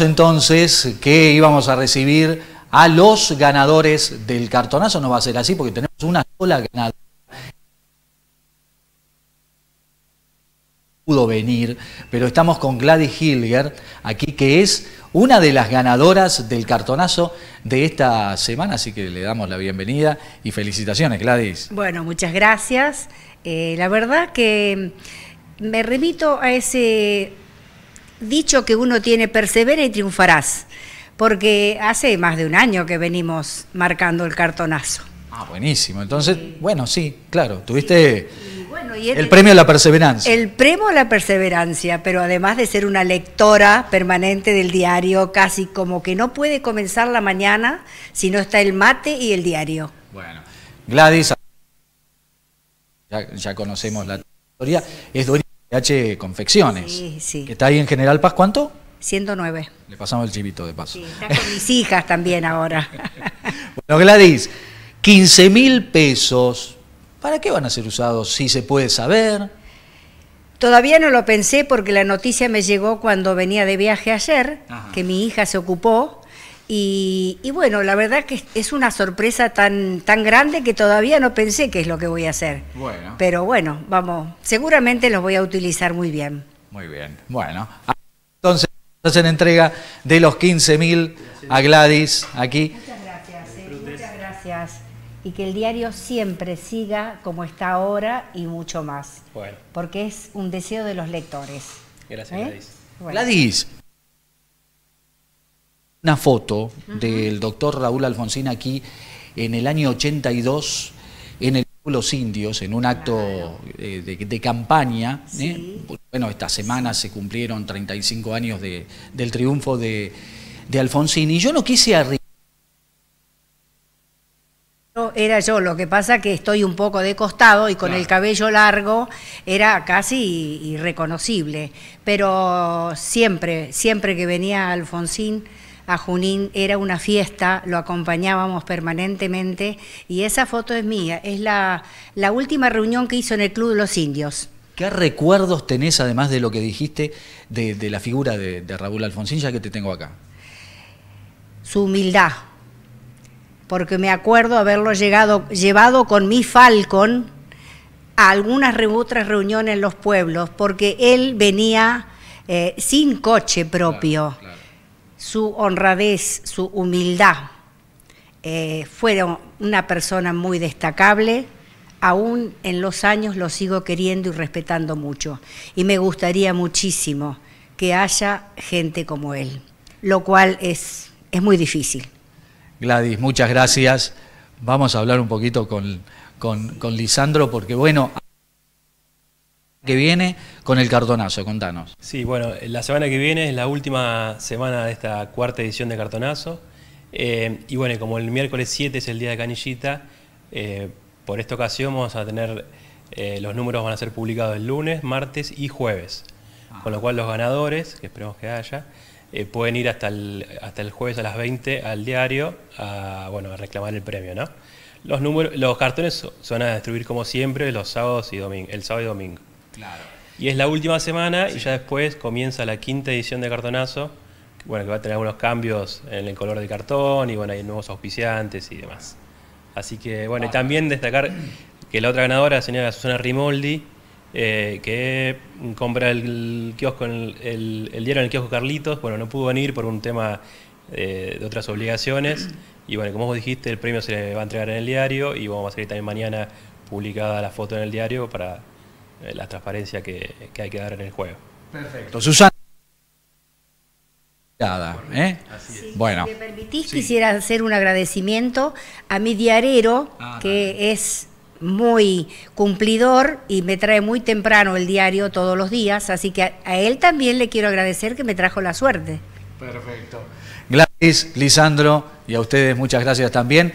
entonces que íbamos a recibir a los ganadores del cartonazo. No va a ser así porque tenemos una sola ganadora. pudo venir, pero estamos con Gladys Hilger aquí, que es una de las ganadoras del cartonazo de esta semana, así que le damos la bienvenida y felicitaciones, Gladys. Bueno, muchas gracias. Eh, la verdad que me remito a ese dicho que uno tiene persevera y triunfarás, porque hace más de un año que venimos marcando el cartonazo. Ah, buenísimo. Entonces, bueno, sí, claro, tuviste el, premio a la perseverancia. El premio a la perseverancia, pero además de ser una lectora permanente del diario, casi como que no puede comenzar la mañana si no está el mate y el diario. Bueno, Gladys, ya, conocemos la historia, es dueña H Confecciones. Sí, sí. Que está ahí en General Paz, ¿cuánto? 109. Le pasamos el chivito de paso. Sí, está con mis hijas también ahora. bueno, Gladys, 15 mil pesos, ¿para qué van a ser usados? Si se puede saber. Todavía no lo pensé porque la noticia me llegó cuando venía de viaje ayer, que mi hija se ocupó y, bueno, la verdad que es una sorpresa tan, tan grande que todavía no pensé qué es lo que voy a hacer. Bueno. Pero bueno, vamos, seguramente los voy a utilizar muy bien. Muy bien. Bueno, ah, entonces hacen entrega de los 15.000 a Gladys aquí. Muchas gracias, eh, muchas gracias. Y que el diario siempre siga como está ahora y mucho más. Bueno. Porque es un deseo de los lectores. Gracias, ¿Eh? Gladys. Gladys, una foto del doctor Raúl Alfonsín aquí en el año 82 en el los indios en un acto eh, de, campaña. ¿eh? Bueno, esta semana se cumplieron 35 años de, del triunfo de, Alfonsín y yo no quise arriesgar. Era yo, lo que pasa que estoy un poco de costado y con el cabello largo era casi irreconocible, pero siempre, siempre que venía Alfonsín a Junín era una fiesta, lo acompañábamos permanentemente y esa foto es mía, es la, la última reunión que hizo en el Club de los Indios. ¿Qué recuerdos tenés, además de lo que dijiste, de, la figura de, Raúl Alfonsín, ya que te tengo acá? Su humildad, porque me acuerdo haberlo llegado, llevado con mi Falcon a algunas otras reuniones en los pueblos, porque él venía eh, sin coche propio su honradez, su humildad. Eh, fueron una persona muy destacable, aún en los años lo sigo queriendo y respetando mucho. Y me gustaría muchísimo que haya gente como él, lo cual es, es muy difícil. Gladys, muchas gracias. Vamos a hablar un poquito con, con Lisandro, porque bueno, que viene con el cartonazo, contanos. Sí, bueno, la semana que viene es la última semana de esta cuarta edición de cartonazo. Eh, y bueno, como el miércoles 7 es el día de Canillita, eh, por esta ocasión vamos a tener, eh, los números van a ser publicados el lunes, martes y jueves. Ah. Con lo cual los ganadores, que esperemos que haya, pueden ir hasta el, hasta el jueves a las 20 al diario a, bueno, reclamar el premio, ¿no? Los, números, los cartones son a distribuir como siempre los sábados y domingo, el sábado y domingo. Y es la última semana y ya después comienza la quinta edición de Cartonazo, bueno, que va a tener algunos cambios en el color del cartón y bueno, hay nuevos auspiciantes y demás. Así que bueno, y también destacar que la otra ganadora, la señora Susana Rimoldi, eh, que compra el, kiosco el, diario en el kiosco Carlitos, bueno, no pudo venir por un tema eh, de otras obligaciones. Y bueno, como vos dijiste, el premio se le va a entregar en el diario y vamos a salir también mañana publicada la foto en el diario para eh, la transparencia que, hay que dar en el juego. Perfecto. Susana. ¿Eh? bueno. Si me permitís, quisiera hacer un agradecimiento a mi diarero, ah, que es muy cumplidor y me trae muy temprano el diario todos los días, así que a, a él también le quiero agradecer que me trajo la suerte. Perfecto. Gladys, Lisandro y a ustedes muchas gracias también.